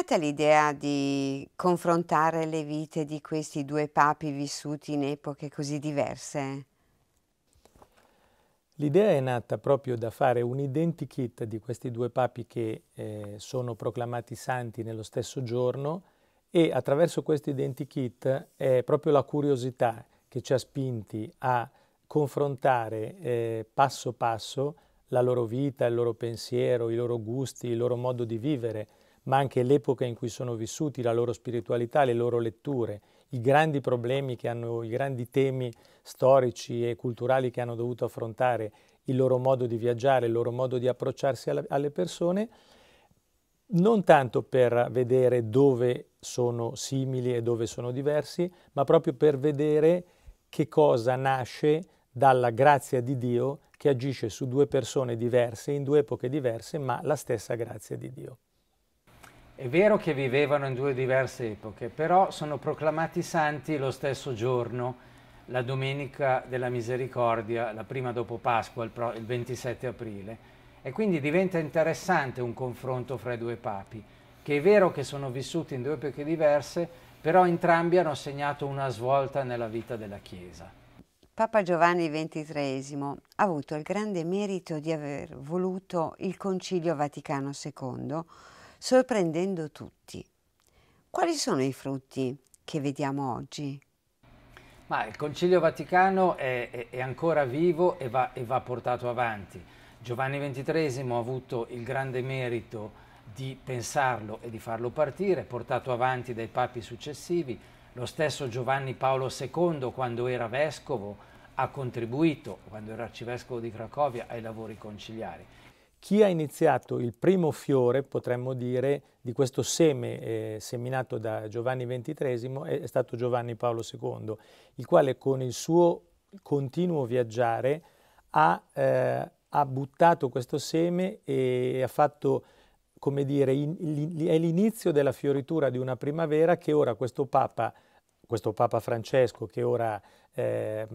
nata l'idea di confrontare le vite di questi due papi vissuti in epoche così diverse? L'idea è nata proprio da fare un identikit di questi due papi che eh, sono proclamati santi nello stesso giorno e attraverso questo identikit è proprio la curiosità che ci ha spinti a confrontare eh, passo passo la loro vita, il loro pensiero, i loro gusti, il loro modo di vivere, ma anche l'epoca in cui sono vissuti, la loro spiritualità, le loro letture, i grandi problemi che hanno, i grandi temi storici e culturali che hanno dovuto affrontare, il loro modo di viaggiare, il loro modo di approcciarsi alla, alle persone, non tanto per vedere dove sono simili e dove sono diversi, ma proprio per vedere che cosa nasce dalla grazia di Dio che agisce su due persone diverse, in due epoche diverse, ma la stessa grazia di Dio. È vero che vivevano in due diverse epoche, però sono proclamati santi lo stesso giorno, la domenica della misericordia, la prima dopo Pasqua, il, 27 aprile. E quindi diventa interessante un confronto fra i due papi, che è vero che sono vissuti in due epoche diverse, però entrambi hanno segnato una svolta nella vita della Chiesa. Papa Giovanni XXIII ha avuto il grande merito di aver voluto il Concilio Vaticano II sorprendendo tutti. Quali sono i frutti che vediamo oggi? Ma il Concilio Vaticano è, è ancora vivo e va, e va portato avanti. Giovanni XXIII ha avuto il grande merito di pensarlo e di farlo partire, portato avanti dai papi successivi. Lo stesso Giovanni Paolo II, quando era vescovo, ha contribuito, quando era arcivescovo di Cracovia, ai lavori conciliari. Chi ha iniziato il primo fiore, potremmo dire, di questo seme eh, seminato da Giovanni XXIII è, è stato Giovanni Paolo II, il quale con il suo continuo viaggiare ha, eh, ha buttato questo seme e ha fatto, come dire, in, in, è l'inizio della fioritura di una primavera che ora questo Papa questo Papa Francesco che ora eh,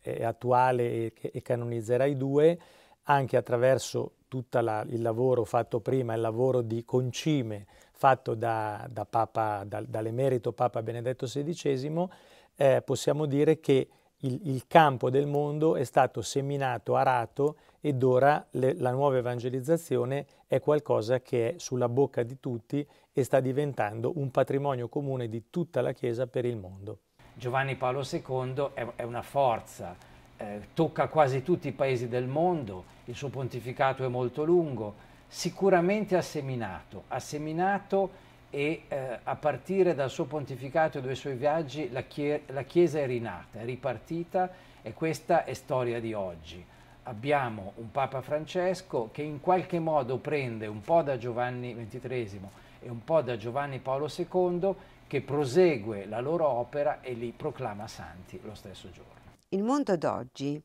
è attuale e, e canonizzerà i due, anche attraverso tutto il lavoro fatto prima, il lavoro di concime fatto da, da Papa, da, dall'emerito Papa Benedetto XVI, eh, possiamo dire che il, il, campo del mondo è stato seminato, arato ed ora le, la nuova evangelizzazione è qualcosa che è sulla bocca di tutti e sta diventando un patrimonio comune di tutta la Chiesa per il mondo. Giovanni Paolo II è, è una forza, eh, tocca quasi tutti i paesi del mondo, il suo pontificato è molto lungo, sicuramente ha seminato, ha seminato e eh, a partire dal suo pontificato e dai suoi viaggi la, chie la Chiesa è rinata, è ripartita e questa è storia di oggi abbiamo un Papa Francesco che in qualche modo prende un po' da Giovanni XXIII e un po' da Giovanni Paolo II, che prosegue la loro opera e li proclama santi lo stesso giorno. Il mondo d'oggi,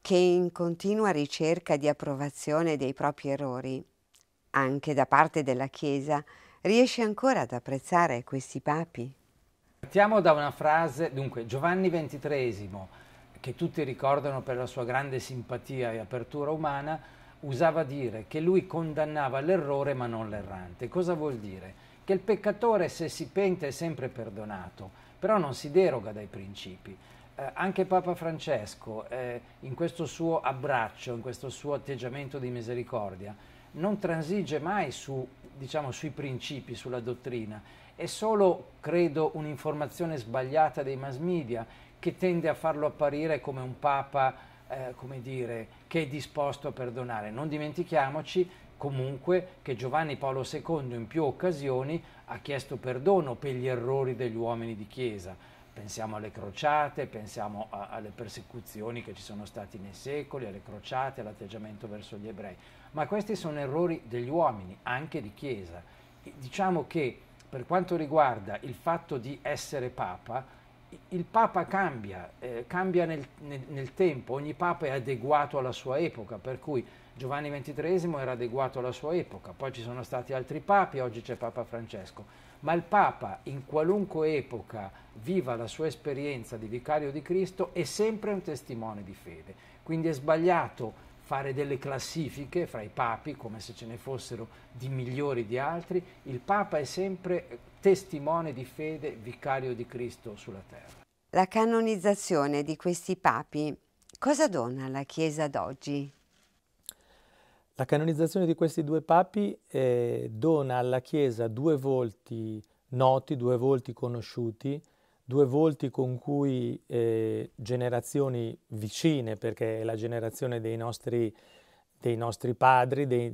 che è in continua ricerca di approvazione dei propri errori, anche da parte della Chiesa, riesce ancora ad apprezzare questi papi? Partiamo da una frase, dunque Giovanni XXIII, che tutti ricordano per la sua grande simpatia e apertura umana, usava dire che lui condannava l'errore ma non l'errante. Cosa vuol dire? Che il peccatore se si pente è sempre perdonato, però non si deroga dai principi eh, anche Papa Francesco, eh, in questo suo abbraccio, in questo suo atteggiamento di misericordia, non transige mai su, diciamo, sui principi, sulla dottrina. È solo, credo, un'informazione sbagliata dei mass media che tende a farlo apparire come un Papa, eh, come dire, che è disposto a perdonare. Non dimentichiamoci comunque che Giovanni Paolo II in più occasioni ha chiesto perdono per gli errori degli uomini di Chiesa pensiamo alle crociate, pensiamo a, alle persecuzioni che ci sono state nei secoli, alle crociate, all'atteggiamento verso gli ebrei, ma questi sono errori degli uomini, anche di Chiesa. diciamo che per quanto riguarda il fatto di essere Papa, il Papa cambia, eh, cambia nel, nel, nel, tempo, ogni Papa è adeguato alla sua epoca, per cui Giovanni XXIII era adeguato alla sua epoca, poi ci sono stati altri papi, oggi c'è Papa Francesco, ma il Papa in qualunque epoca viva la sua esperienza di vicario di Cristo è sempre un testimone di fede, quindi è sbagliato fare delle classifiche fra i papi, come se ce ne fossero di migliori di altri, il Papa è sempre testimone di fede, vicario di Cristo sulla terra. La canonizzazione di questi papi cosa dona alla Chiesa d'oggi? La canonizzazione di questi due papi eh, dona alla Chiesa due volti noti, due volti conosciuti, due volti con cui eh, generazioni vicine, perché è la generazione dei nostri, dei nostri padri, dei,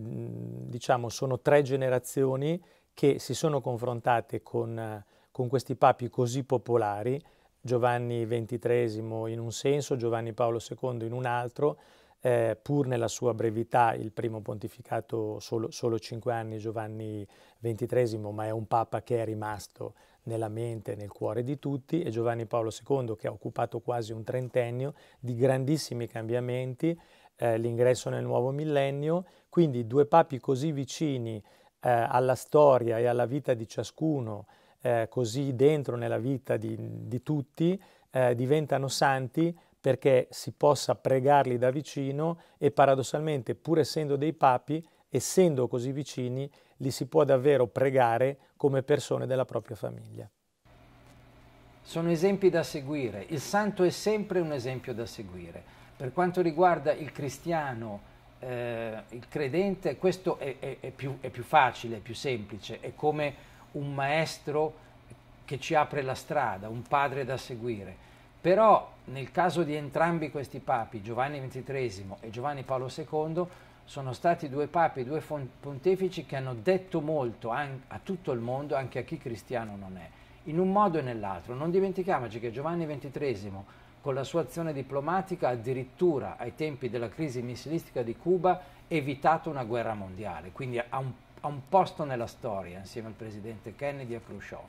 diciamo sono tre generazioni che si sono confrontate con, con questi papi così popolari, Giovanni XXIII in un senso, Giovanni Paolo II in un altro, eh, pur nella sua brevità, il primo pontificato solo, solo 5 anni, Giovanni XXIII, ma è un papa che è rimasto nella mente e nel cuore di tutti, e Giovanni Paolo II che ha occupato quasi un trentennio di grandissimi cambiamenti, eh, l'ingresso nel nuovo millennio, quindi due papi così vicini eh, alla storia e alla vita di ciascuno, eh, così dentro nella vita di, di tutti, eh, diventano santi perché si possa pregarli da vicino e paradossalmente, pur essendo dei papi, essendo così vicini, li si può davvero pregare come persone della propria famiglia. Sono esempi da seguire, il santo è sempre un esempio da seguire. Per quanto riguarda il cristiano, eh, il credente, questo è, è, è, più, è più facile, è più semplice, è come un maestro che ci apre la strada, un padre da seguire però nel caso di entrambi questi papi, Giovanni XXIII e Giovanni Paolo II, sono stati due papi, due pontefici che hanno detto molto a tutto il mondo, anche a chi cristiano non è, in un modo e nell'altro. Non dimentichiamoci che Giovanni XXIII, con la sua azione diplomatica, addirittura ai tempi della crisi missilistica di Cuba, ha evitato una guerra mondiale, quindi ha un, ha un posto nella storia, insieme al presidente Kennedy e a Khrushchev.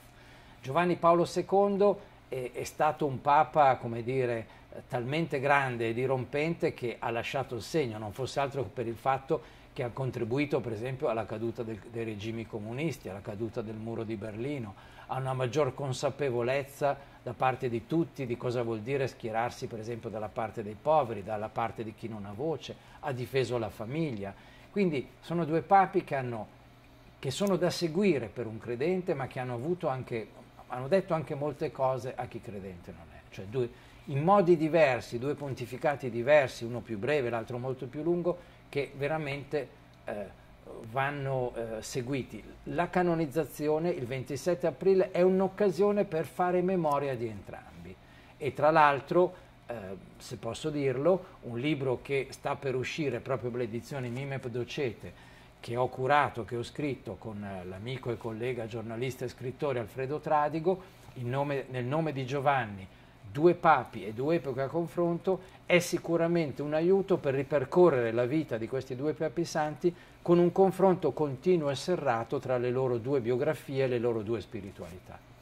Giovanni Paolo II è, è stato un papa, come dire, talmente grande e dirompente che ha lasciato il segno, non fosse altro che per il fatto che ha contribuito per esempio alla caduta del, dei regimi comunisti, alla caduta del muro di Berlino, a una maggior consapevolezza da parte di tutti di cosa vuol dire schierarsi per esempio dalla parte dei poveri, dalla parte di chi non ha voce, ha difeso la famiglia. Quindi sono due papi che, hanno, che sono da seguire per un credente ma che hanno avuto anche hanno detto anche molte cose a chi credente non è, cioè due, in modi diversi, due pontificati diversi, uno più breve, l'altro molto più lungo, che veramente eh, vanno eh, seguiti. La canonizzazione il 27 aprile è un'occasione per fare memoria di entrambi e tra l'altro Uh, se posso dirlo, un libro che sta per uscire proprio l'edizione Mime Docete che ho curato, che ho scritto con eh, l'amico e collega giornalista e scrittore Alfredo Tradigo, nome, nel nome di Giovanni, due papi e due epoche a confronto, è sicuramente un aiuto per ripercorrere la vita di questi due papi santi con un confronto continuo e serrato tra le loro due biografie e le loro due spiritualità.